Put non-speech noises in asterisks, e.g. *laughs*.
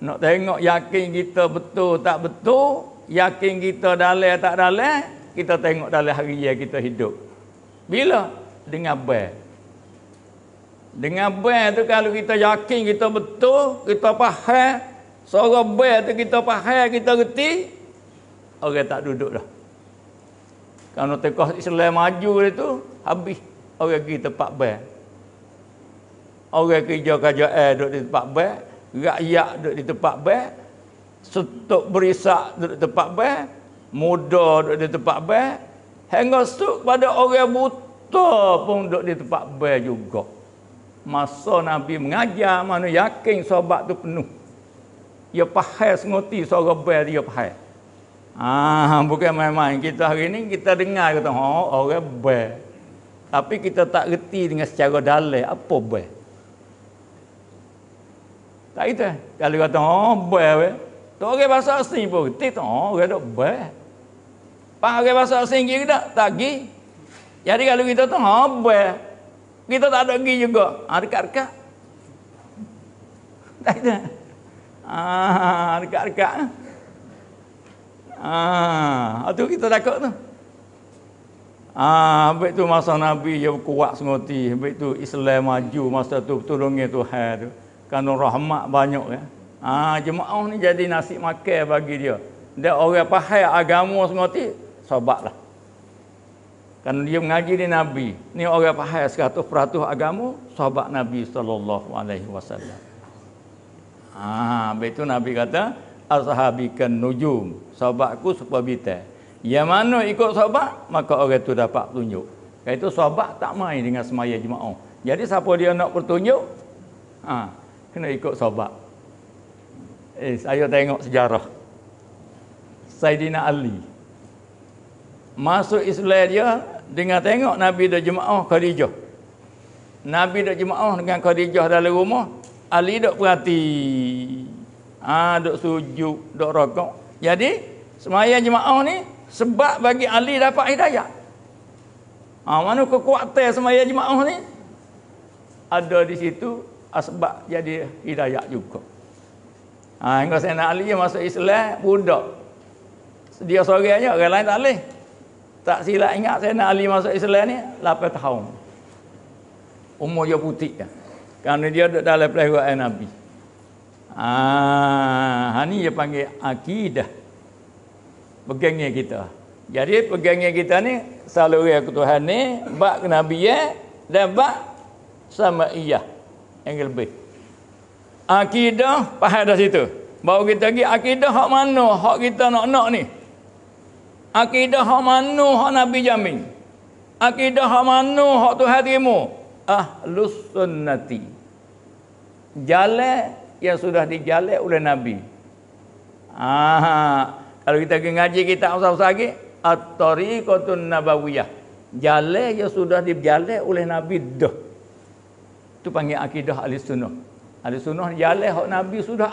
Nak tengok yakin kita betul tak betul, yakin kita dalam tak dalam, kita tengok dalam hari yang kita hidup. Bila? Dengan bel. Dengan bel tu kalau kita yakin kita betul, kita faham, suara bel tu kita faham, kita reti, orang okay, tak duduk dah. Kalau tekoh Islam maju dia tu, habis. Orang pergi tempat bel. Orang kerja kerja air eh, duduk di tempat bel, rakyat duduk di tempat bel setuk berisak duduk di tempat bel muda duduk di tempat bel hingga setuk pada orang buta pun duduk di tempat bel juga masa Nabi mengajar mana yakin sobat tu penuh dia pahal sengoti suara bel dia pahal Ah, bukan main-main. Kita hari ini kita dengar kata, oh, orang bel. Tapi kita tak reti dengan secara dalil apa bel. Tak kita. Kalau kata, oh, baik, baik. Tak ada bahasa asing pun. Tak ada, oh, kata, baik. Pak ada bahasa asing ke tak? Tak pergi. Jadi kalau kita tu, oh, baik. Kita tak ada pergi juga. Ha, dekat-dekat. *laughs* Tak kita. Ah, dekat-dekat. Ah, itu kita takut tu. Ah, baik tu masa Nabi yang kuat sengoti. Baik tu Islam maju masa tu. Tolongnya Tuhan tu. Hai, tu kerana rahmat banyak ya. Ha, jemaah ni jadi nasi makan bagi dia. Dia orang pahai agama sengerti, sobat lah. Kan dia mengaji di Nabi. Ni orang pahai 100% agama, sobat Nabi SAW. Ha, habis tu Nabi kata, Ashabikan nujum, sobatku super bitter. Yang mana ikut sobat, maka orang tu dapat tunjuk. Kaitu itu sobat tak main dengan semaya jemaah. Jadi siapa dia nak bertunjuk, ha, kena ikut sobat. Eh, saya tengok sejarah. Saidina Ali. Masuk Islam dia dengan tengok Nabi dah jemaah Khadijah. Nabi dah jemaah dengan Khadijah dalam rumah. Ali dah perhati. Ah, ha, dok sujud, dok rokok. Jadi, semaya jemaah ni sebab bagi Ali dapat hidayah. Ha, mana kekuatan semaya jemaah ni? Ada di situ asbab jadi hidayah juga. Ha, Engkau saya nak alih masuk Islam, budak. Dia seorang aja, orang lain tak alih. Tak silap ingat saya nak masuk Islam ni, 8 tahun. Umur dia putih. Ya. Kan. Kerana dia duduk dalam pelajaran Nabi. Ah, ha, ha, ini dia panggil akidah. Pegangnya kita. Jadi pegangnya kita ni, saluri aku Tuhan ni, bak Nabi ya, dan bak sama iya yang lebih. Akidah faham dah situ. Baru kita pergi akidah hak mana hak kita nak nak ni. Akidah hak mana hak Nabi jamin. Akidah hak mana hak Tuhan terima. Ahlus sunnati. Jale yang sudah dijale oleh Nabi. Ah, kalau kita pergi ngaji kita usah-usah lagi at-tariqatun nabawiyah. Jale yang sudah dijale oleh Nabi dah. Tu panggil akidah ahli sunnah. Ahli sunnah ialah hak Nabi sudah